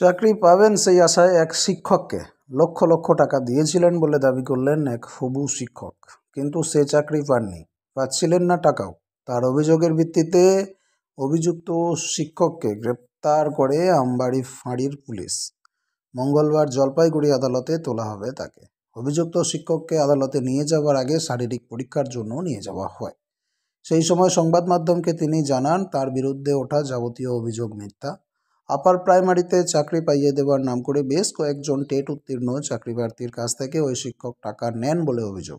চাকরি পাবেন সেই আশায় এক শিক্ষককে লক্ষ লক্ষ টাকা দিয়েছিলেন বলে দাবি করলেন এক হবু শিক্ষক কিন্তু সে চাকরি পাননি পাচ্ছিলেন না টাকাও তার অভিযোগের ভিত্তিতে অভিযুক্ত শিক্ষককে গ্রেপ্তার করে আমবাড়ি ফাঁড়ির পুলিশ মঙ্গলবার জলপাইগুড়ি আদালতে তোলা হবে তাকে অভিযুক্ত শিক্ষককে আদালতে নিয়ে যাওয়ার আগে শারীরিক পরীক্ষার জন্য নিয়ে যাওয়া হয় সেই সময় সংবাদ মাধ্যমকে তিনি জানান তার বিরুদ্ধে ওঠা যাবতীয় অভিযোগ মিথ্যা আপার প্রাইমারিতে চাকরি পাইয়ে দেওয়ার নাম করে বেশ কয়েকজন টেট উত্তীর্ণ চাকরি প্রার্থীর কাছ থেকে ওই শিক্ষক টাকা নেন বলে অভিযোগ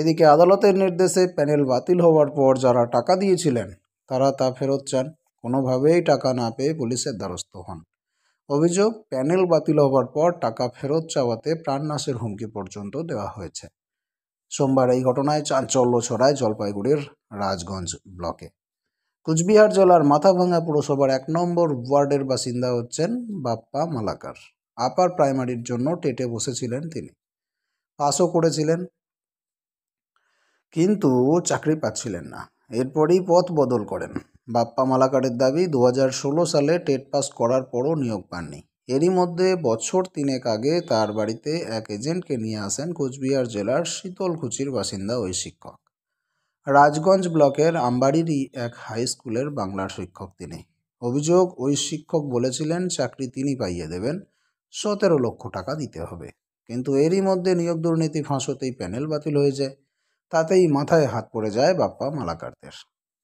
এদিকে আদালতের নির্দেশে প্যানেল বাতিল হওয়ার পর যারা টাকা দিয়েছিলেন তারা তা ফেরত চান কোনোভাবেই টাকা না পেয়ে পুলিশের দ্বারস্থ হন অভিযোগ প্যানেল বাতিল হওয়ার পর টাকা ফেরত চাওয়াতে প্রাণনাশের হুমকি পর্যন্ত দেওয়া হয়েছে সোমবার এই ঘটনায় চাঞ্চল্য ছড়ায় জলপাইগুড়ির রাজগঞ্জ ব্লকে কুচবিহার জেলার মাথাভাঙা পুরসভার এক নম্বর ওয়ার্ডের বাসিন্দা হচ্ছেন বাপ্পা মালাকার আপার প্রাইমারির জন্য টেটে বসেছিলেন তিনি পাসও করেছিলেন কিন্তু চাকরি পাচ্ছিলেন না এরপরই পথ বদল করেন বাপ্পা মালাকারের দাবি দু সালে টেট পাস করার পরও নিয়োগ পাননি এরই মধ্যে বছর তিনেক আগে তার বাড়িতে এক এজেন্টকে নিয়ে আসেন কোচবিহার জেলার শীতলকুচির বাসিন্দা ওই শিক্ষক রাজগঞ্জ ব্লকের আম্বাড়িরই এক হাই স্কুলের বাংলার শিক্ষক তিনি অভিযোগ ওই শিক্ষক বলেছিলেন চাকরি তিনি পাইয়ে দেবেন সতেরো লক্ষ টাকা দিতে হবে কিন্তু এরই মধ্যে নিয়োগ দুর্নীতি ফাঁসতেই প্যানেল বাতিল হয়ে যায় তাতেই মাথায় হাত পড়ে যায় বাপ্পা মালাকারদের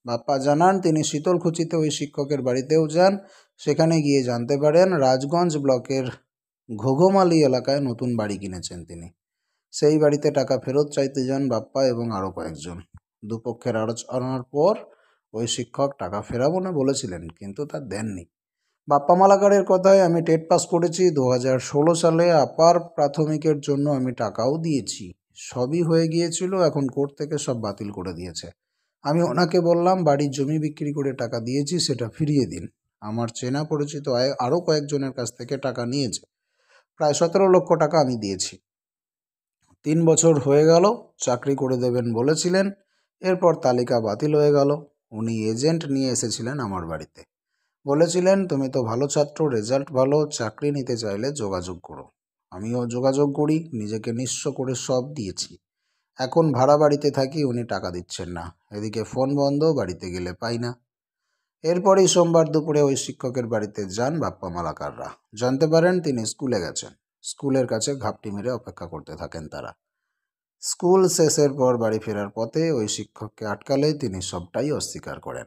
বাপ্পা জানান তিনি শীতলকুচিতে ওই শিক্ষকের বাড়িতেও যান সেখানে গিয়ে জানতে পারেন রাজগঞ্জ ব্লকের ঘোঘমালি এলাকায় নতুন বাড়ি কিনেছেন তিনি সেই বাড়িতে টাকা ফেরত চাইতে যান বাপ্পা এবং আরও কয়েকজন দুপক্ষের আলোচনার পর ওই শিক্ষক টাকা ফেরাবো না বলেছিলেন কিন্তু তা দেননি বাপ্পা মালাকারের কথায় আমি টেট পাস করেছি দু সালে আপার প্রাথমিকের জন্য আমি টাকাও দিয়েছি সবই হয়ে গিয়েছিল এখন কোর্ট থেকে সব বাতিল করে দিয়েছে আমি ওনাকে বললাম বাড়ির জমি বিক্রি করে টাকা দিয়েছি সেটা ফিরিয়ে দিন আমার চেনা পরিচিত আরও কয়েকজনের কাছ থেকে টাকা নিয়েছে প্রায় সতেরো লক্ষ টাকা আমি দিয়েছি তিন বছর হয়ে গেল চাকরি করে দেবেন বলেছিলেন এরপর তালিকা বাতিল হয়ে গেল উনি এজেন্ট নিয়ে এসেছিলেন আমার বাড়িতে বলেছিলেন তুমি তো ভালো ছাত্র রেজাল্ট ভালো চাকরি নিতে চাইলে যোগাযোগ করো আমিও যোগাযোগ করি নিজেকে নিঃস্ব করে সব দিয়েছি এখন ভাড়া বাড়িতে থাকি উনি টাকা দিচ্ছেন না এদিকে ফোন বন্ধ বাড়িতে গেলে পাই না এরপরেই সোমবার দুপুরে ওই শিক্ষকের বাড়িতে যান বাপ্পা মালাকাররা জানতে পারেন তিনি স্কুলে গেছেন স্কুলের কাছে ঘাপটি মেরে অপেক্ষা করতে থাকেন তারা স্কুল শেষের পর বাড়ি ফেরার পথে ওই শিক্ষককে আটকালে তিনি সবটাই অস্বীকার করেন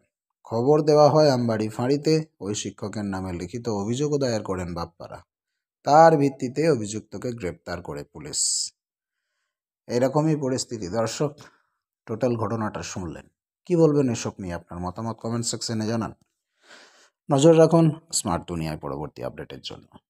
খবর দেওয়া হয় আমবাড়ি ফাঁড়িতে ওই শিক্ষকের নামে লিখিত অভিযোগও দায়ের করেন বাপ্পারা তার ভিত্তিতে অভিযুক্তকে গ্রেপ্তার করে পুলিশ এরকমই পরিস্থিতি দর্শক টোটাল ঘটনাটা শুনলেন কি বলবেন এসব নিয়ে আপনার মতামত কমেন্ট সেকশনে জানান নজর রাখুন স্মার্ট দুনিয়ায় পরবর্তী আপডেটের জন্য